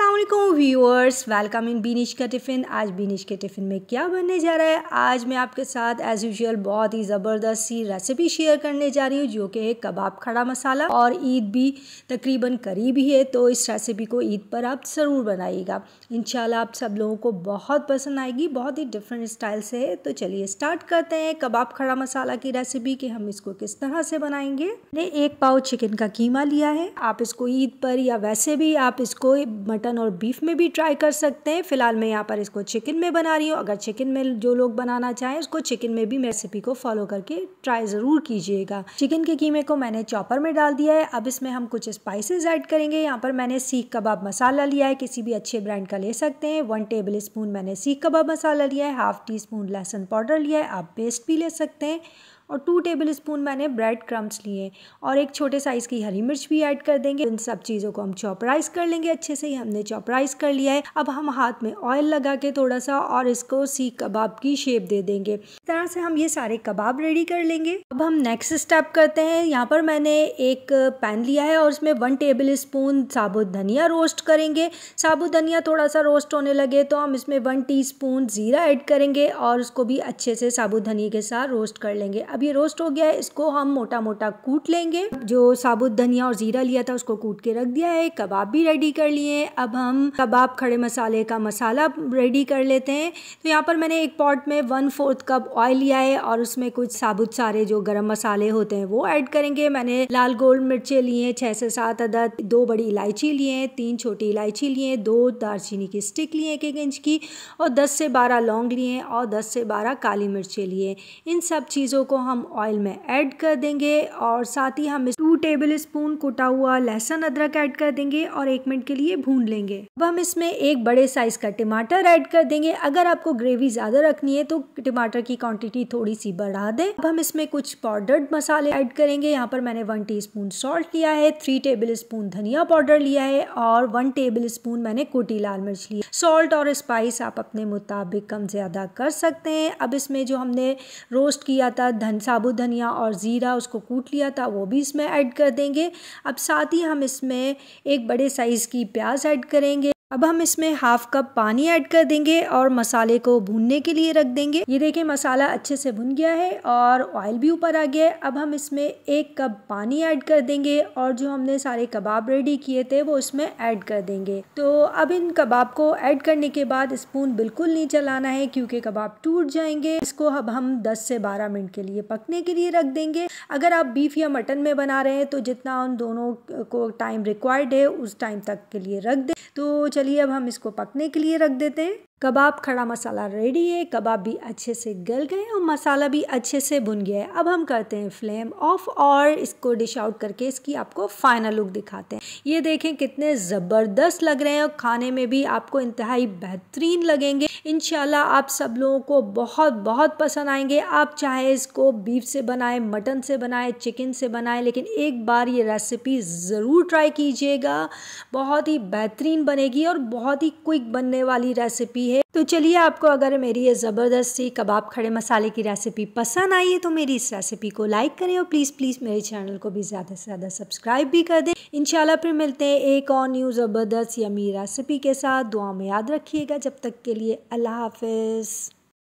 Aslam viewers welcome in Binish का tiffin आज बीनिश के टिफ़िन में क्या बनने जा रहा है आज मैं आपके साथ एज़ यूजल बहुत ही ज़बरदस्त सी रेसिपी शेयर करने जा रही हूँ जो कि है कबाब खड़ा मसाला और ईद भी तकरीबन करीब ही है तो इस रेसिपी को ईद पर आप ज़रूर बनाइएगा इन आप सब लोगों को बहुत पसंद आएगी बहुत ही डिफरेंट स्टाइल से है तो चलिए स्टार्ट करते हैं कबाब खड़ा मसाला की रेसिपी कि हम इसको किस तरह से बनाएंगे मैंने एक पाव चिकन का कीमा लिया है आप इसको ईद पर या वैसे भी आप इसको मटन मटन और बीफ में भी ट्राई कर सकते हैं फिलहाल मैं यहाँ पर इसको चिकन में बना रही हूँ अगर चिकन में जो लोग बनाना चाहें उसको चिकन में भी रेसिपी को फॉलो करके ट्राई ज़रूर कीजिएगा चिकन के कीमे को मैंने चॉपर में डाल दिया है अब इसमें हम कुछ स्पाइसेस ऐड करेंगे यहाँ पर मैंने सीख कबाब मसाला लिया है किसी भी अच्छे ब्रांड का ले सकते हैं वन टेबल स्पून मैंने सीख कबाब मसाला लिया है हाफ टी स्पून लहसुन पाउडर लिया है आप पेस्ट भी ले सकते हैं और टू टेबल स्पून मैंने ब्रेड क्रम्स लिए और एक छोटे साइज़ की हरी मिर्च भी ऐड कर देंगे इन सब चीज़ों को हम चॉपराइज कर लेंगे अच्छे से ही हमने चॉपराइज कर लिया है अब हम हाथ में ऑयल लगा के थोड़ा सा और इसको सीख कबाब की शेप दे देंगे इस तरह से हम ये सारे कबाब रेडी कर लेंगे अब हम नेक्स्ट स्टेप करते हैं यहाँ पर मैंने एक पैन लिया है और उसमें वन टेबल स्पून साबुत धनिया रोस्ट करेंगे साबुत धनिया थोड़ा सा रोस्ट होने लगे तो हम इसमें वन टी ज़ीरा ऐड करेंगे और उसको भी अच्छे से साबुत धनिया के साथ रोस्ट कर लेंगे अब ये रोस्ट हो गया है इसको हम मोटा मोटा कूट लेंगे जो साबुत धनिया और ज़ीरा लिया था उसको कूट के रख दिया है कबाब भी रेडी कर लिए अब हम कबाब खड़े मसाले का मसाला रेडी कर लेते हैं तो यहाँ पर मैंने एक पॉट में वन फोर्थ कप ऑयल लिया है और उसमें कुछ साबुत सारे जो गर्म मसाले होते हैं वो ऐड करेंगे मैंने लाल गोल्ड मिर्चें लिए छः से सात अदद दो बड़ी इलायची लिए तीन छोटी इलायची लिए दो दालचीनी की स्टिक लिए एक एक इंच की और दस से बारह लौंग लिए और दस से बारह काली मिर्चें लिए इन सब चीज़ों को हम ऑयल में ऐड कर देंगे और साथ ही हम इस टू टेबल स्पून कुटा हुआ लहसुन अदरक ऐड कर देंगे और एक मिनट के लिए भून लेंगे अब हम इसमें एक बड़े साइज का टमाटर ऐड कर देंगे अगर आपको ग्रेवी ज़्यादा रखनी है तो टमाटर की क्वांटिटी थोड़ी सी बढ़ा दें अब हम इसमें कुछ पाउडर्ड मसाले ऐड करेंगे यहाँ पर मैंने वन टी सॉल्ट लिया है थ्री टेबल स्पून धनिया पाउडर लिया है और वन टेबल स्पून मैंने कोटी लाल मिर्च ली सॉल्ट और स्पाइस आप अपने मुताबिक कम ज़्यादा कर सकते हैं अब इसमें जो हमने रोस्ट किया था धन धन साबुत धनिया और ज़ीरा उसको कूट लिया था वो भी इसमें ऐड कर देंगे अब साथ ही हम इसमें एक बड़े साइज़ की प्याज ऐड करेंगे अब हम इसमें हाफ कप पानी ऐड कर देंगे और मसाले को भूनने के लिए रख देंगे ये देखिए मसाला अच्छे से भुन गया है और ऑयल भी ऊपर आ गया है अब हम इसमें एक कप पानी ऐड कर देंगे और जो हमने सारे कबाब रेडी किए थे वो इसमें ऐड कर देंगे तो अब इन कबाब को ऐड करने के बाद स्पून बिल्कुल नहीं चलाना है क्योंकि कबाब टूट जाएंगे इसको अब हम दस से बारह मिनट के लिए पकने के लिए रख देंगे अगर आप बीफ या मटन में बना रहे हैं तो जितना उन दोनों को टाइम रिक्वायर्ड है उस टाइम तक के लिए रख दें तो चलिए अब हम इसको पकने के लिए रख देते हैं कबाब खड़ा मसाला रेडी है कबाब भी अच्छे से गल गए और मसाला भी अच्छे से भुन गया है अब हम करते हैं फ्लेम ऑफ और इसको डिश आउट करके इसकी आपको फाइनल लुक दिखाते हैं ये देखें कितने ज़बरदस्त लग रहे हैं और खाने में भी आपको इंतहाई बेहतरीन लगेंगे इन आप सब लोगों को बहुत बहुत पसंद आएंगे आप चाहे इसको बीफ से बनाएं मटन से बनाएं चिकन से बनाएं लेकिन एक बार ये रेसिपी ज़रूर ट्राई कीजिएगा बहुत ही बेहतरीन बनेगी और बहुत ही क्विक बनने वाली रेसिपी तो चलिए आपको अगर मेरी ये ज़बरदस्त सी कबाब खड़े मसाले की रेसिपी पसंद आई है तो मेरी इस रेसिपी को लाइक करें और प्लीज़ प्लीज़ मेरे चैनल को भी ज़्यादा से ज़्यादा सब्सक्राइब भी कर दें इन फिर मिलते हैं एक और न्यू ज़बरदस्त यमी रेसिपी के साथ दुआ में याद रखिएगा जब तक के लिए अल्लाह हाफिज़